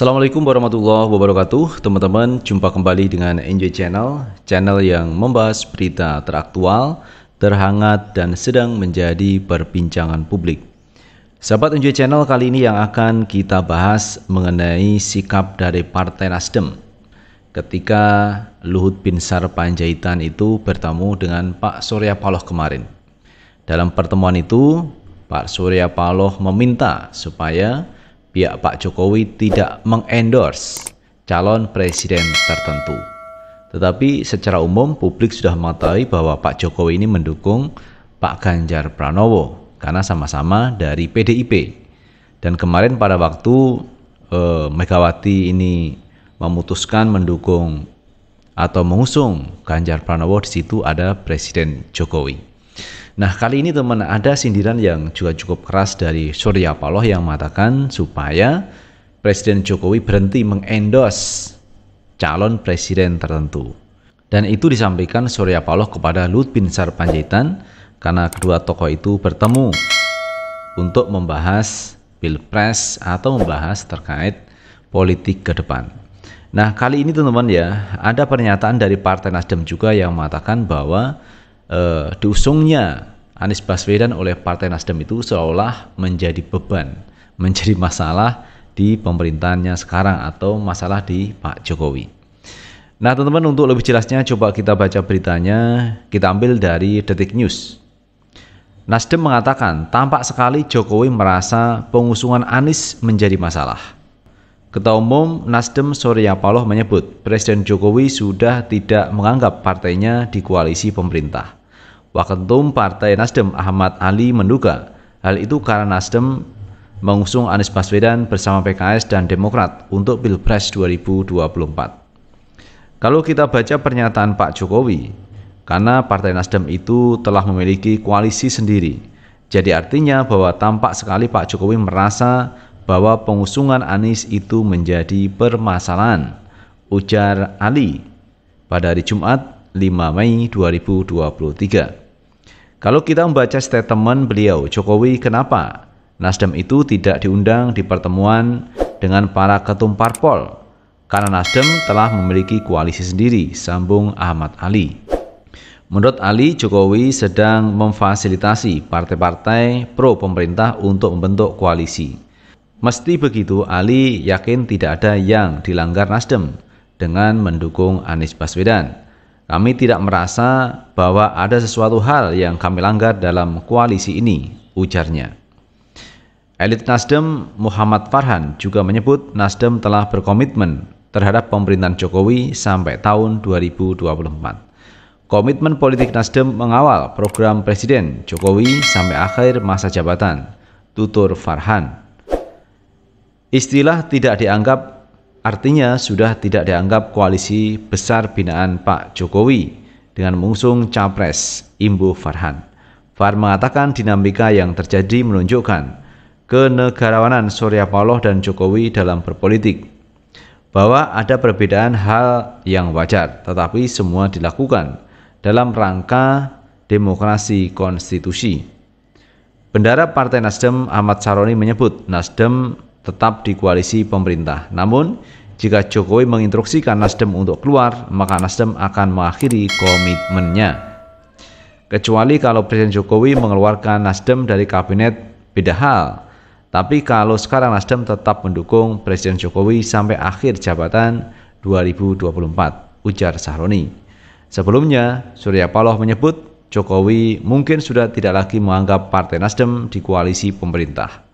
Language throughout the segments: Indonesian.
Assalamualaikum warahmatullahi wabarakatuh Teman-teman, jumpa kembali dengan NJ Channel Channel yang membahas berita teraktual, terhangat, dan sedang menjadi perbincangan publik Sahabat NJ Channel, kali ini yang akan kita bahas mengenai sikap dari Partai Nasdem Ketika Luhut Binsar Panjaitan itu bertemu dengan Pak Surya Paloh kemarin Dalam pertemuan itu, Pak Surya Paloh meminta supaya pihak ya, Pak Jokowi tidak mengendorse calon presiden tertentu. Tetapi secara umum publik sudah mengetahui bahwa Pak Jokowi ini mendukung Pak Ganjar Pranowo karena sama-sama dari PDIP. Dan kemarin pada waktu eh, Megawati ini memutuskan mendukung atau mengusung Ganjar Pranowo di situ ada Presiden Jokowi. Nah kali ini teman ada sindiran yang juga cukup keras dari Surya Paloh yang mengatakan supaya Presiden Jokowi berhenti mengendos calon presiden tertentu. Dan itu disampaikan Surya Paloh kepada Lut Bin Sarpanjaitan karena kedua tokoh itu bertemu untuk membahas pilpres atau membahas terkait politik ke depan. Nah kali ini teman-teman ya ada pernyataan dari Partai Nasdem juga yang mengatakan bahwa eh, diusungnya Anies Baswedan oleh Partai Nasdem itu seolah menjadi beban, menjadi masalah di pemerintahannya sekarang atau masalah di Pak Jokowi. Nah, teman-teman untuk lebih jelasnya coba kita baca beritanya, kita ambil dari Detik News. Nasdem mengatakan, tampak sekali Jokowi merasa pengusungan Anies menjadi masalah. Ketua Umum Nasdem Surya Paloh menyebut, Presiden Jokowi sudah tidak menganggap partainya di koalisi pemerintah. Waketum Partai Nasdem Ahmad Ali menduga hal itu karena Nasdem mengusung Anies Baswedan bersama PKS dan Demokrat untuk Pilpres 2024. Kalau kita baca pernyataan Pak Jokowi, karena Partai Nasdem itu telah memiliki koalisi sendiri. Jadi artinya bahwa tampak sekali Pak Jokowi merasa bahwa pengusungan Anies itu menjadi permasalahan, ujar Ali pada hari Jumat 5 Mei 2023. Kalau kita membaca statement beliau, Jokowi kenapa Nasdem itu tidak diundang di pertemuan dengan para ketum parpol? Karena Nasdem telah memiliki koalisi sendiri, sambung Ahmad Ali. Menurut Ali, Jokowi sedang memfasilitasi partai-partai pro pemerintah untuk membentuk koalisi. Mesti begitu, Ali yakin tidak ada yang dilanggar Nasdem dengan mendukung Anies Baswedan. Kami tidak merasa bahwa ada sesuatu hal yang kami langgar dalam koalisi ini, ujarnya. Elit Nasdem Muhammad Farhan juga menyebut Nasdem telah berkomitmen terhadap pemerintahan Jokowi sampai tahun 2024. Komitmen politik Nasdem mengawal program Presiden Jokowi sampai akhir masa jabatan, tutur Farhan. Istilah tidak dianggap Artinya sudah tidak dianggap koalisi besar binaan Pak Jokowi dengan mengusung Capres Imbu Farhan. Far mengatakan dinamika yang terjadi menunjukkan kenegarawanan Surya Paloh dan Jokowi dalam berpolitik. Bahwa ada perbedaan hal yang wajar, tetapi semua dilakukan dalam rangka demokrasi konstitusi. Bendara Partai Nasdem Ahmad Saroni menyebut Nasdem tetap di koalisi pemerintah. Namun, jika Jokowi menginstruksikan Nasdem untuk keluar, maka Nasdem akan mengakhiri komitmennya. Kecuali kalau Presiden Jokowi mengeluarkan Nasdem dari kabinet beda hal. Tapi kalau sekarang Nasdem tetap mendukung Presiden Jokowi sampai akhir jabatan 2024, ujar Sahroni. Sebelumnya, Surya Paloh menyebut Jokowi mungkin sudah tidak lagi menganggap Partai Nasdem di koalisi pemerintah.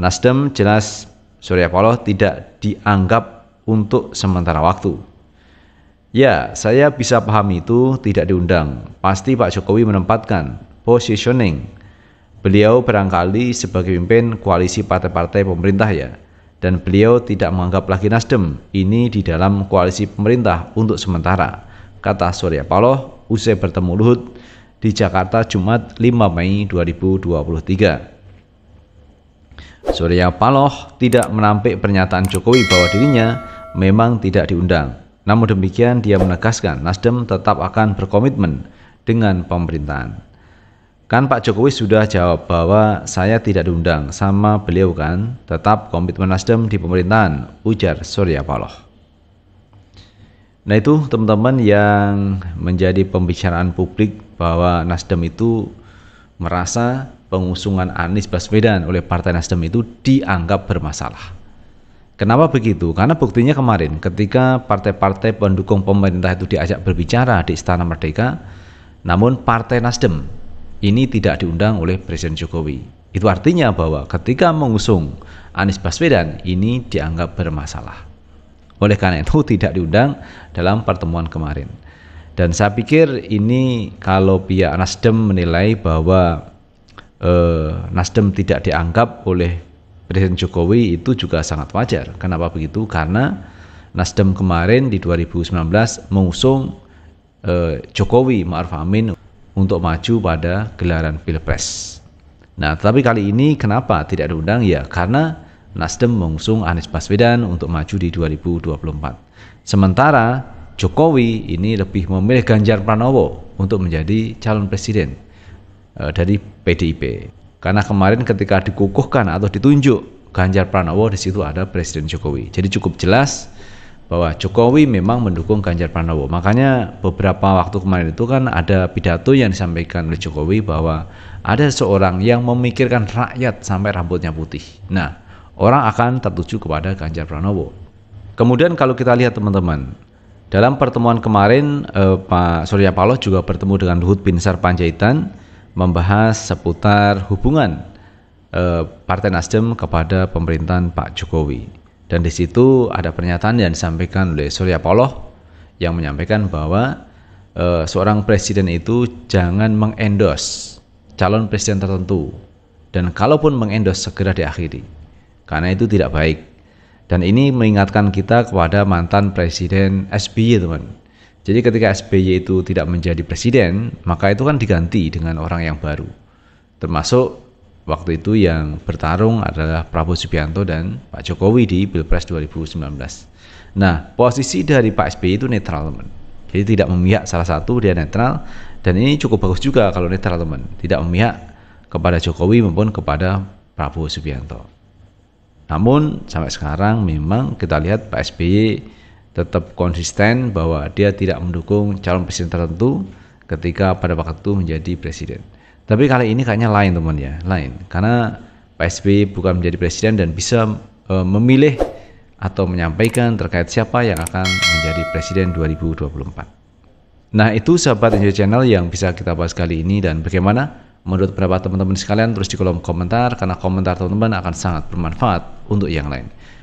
Nasdem jelas Surya Paloh tidak dianggap untuk sementara waktu. Ya, saya bisa paham itu tidak diundang. Pasti Pak Jokowi menempatkan positioning. Beliau barangkali sebagai pemimpin koalisi partai-partai pemerintah ya. Dan beliau tidak menganggap lagi Nasdem ini di dalam koalisi pemerintah untuk sementara. Kata Surya Paloh usai bertemu Luhut di Jakarta Jumat 5 Mei 2023. Surya Paloh tidak menampik pernyataan Jokowi bahwa dirinya memang tidak diundang. Namun demikian dia menegaskan Nasdem tetap akan berkomitmen dengan pemerintahan. Kan Pak Jokowi sudah jawab bahwa saya tidak diundang sama beliau kan, tetap komitmen Nasdem di pemerintahan, ujar Surya Paloh. Nah itu teman-teman yang menjadi pembicaraan publik bahwa Nasdem itu merasa pengusungan Anies Baswedan oleh Partai Nasdem itu dianggap bermasalah. Kenapa begitu? Karena buktinya kemarin ketika partai-partai pendukung pemerintah itu diajak berbicara di Istana Merdeka, namun Partai Nasdem ini tidak diundang oleh Presiden Jokowi. Itu artinya bahwa ketika mengusung Anies Baswedan ini dianggap bermasalah. Oleh karena itu tidak diundang dalam pertemuan kemarin. Dan saya pikir ini kalau pihak Nasdem menilai bahwa eh, Nasdem tidak dianggap oleh Presiden Jokowi itu juga sangat wajar. Kenapa begitu? Karena Nasdem kemarin di 2019 mengusung eh, Jokowi Ma'ruf Amin untuk maju pada gelaran Pilpres. Nah, tapi kali ini kenapa tidak diundang? Ya, karena Nasdem mengusung Anies Baswedan untuk maju di 2024. Sementara Jokowi ini lebih memilih Ganjar Pranowo untuk menjadi calon presiden. Eh, dari PDIP. Karena kemarin ketika dikukuhkan atau ditunjuk Ganjar Pranowo di situ ada Presiden Jokowi. Jadi cukup jelas bahwa Jokowi memang mendukung Ganjar Pranowo. Makanya beberapa waktu kemarin itu kan ada pidato yang disampaikan oleh Jokowi bahwa ada seorang yang memikirkan rakyat sampai rambutnya putih. Nah, orang akan tertuju kepada Ganjar Pranowo. Kemudian kalau kita lihat teman-teman, dalam pertemuan kemarin eh, Pak Surya Paloh juga bertemu dengan Luhut Binsar Panjaitan membahas seputar hubungan eh, Partai Nasdem kepada pemerintahan Pak Jokowi. Dan di situ ada pernyataan yang disampaikan oleh Surya Paloh yang menyampaikan bahwa eh, seorang presiden itu jangan mengendos calon presiden tertentu dan kalaupun mengendos segera diakhiri karena itu tidak baik. Dan ini mengingatkan kita kepada mantan presiden SBY, teman. Jadi ketika SBY itu tidak menjadi presiden, maka itu kan diganti dengan orang yang baru. Termasuk waktu itu yang bertarung adalah Prabowo Subianto dan Pak Jokowi di Pilpres 2019. Nah, posisi dari Pak SBY itu netral, teman. Jadi tidak memihak salah satu, dia netral. Dan ini cukup bagus juga kalau netral, teman. Tidak memihak kepada Jokowi maupun kepada Prabowo Subianto. Namun sampai sekarang memang kita lihat Pak SBY tetap konsisten bahwa dia tidak mendukung calon presiden tertentu ketika pada waktu itu menjadi presiden. Tapi kali ini kayaknya lain teman ya, lain. Karena Pak SBY bukan menjadi presiden dan bisa e, memilih atau menyampaikan terkait siapa yang akan menjadi presiden 2024. Nah itu sahabat Indonesia Channel yang bisa kita bahas kali ini dan bagaimana menurut pendapat teman-teman sekalian terus di kolom komentar karena komentar teman-teman akan sangat bermanfaat untuk yang lain.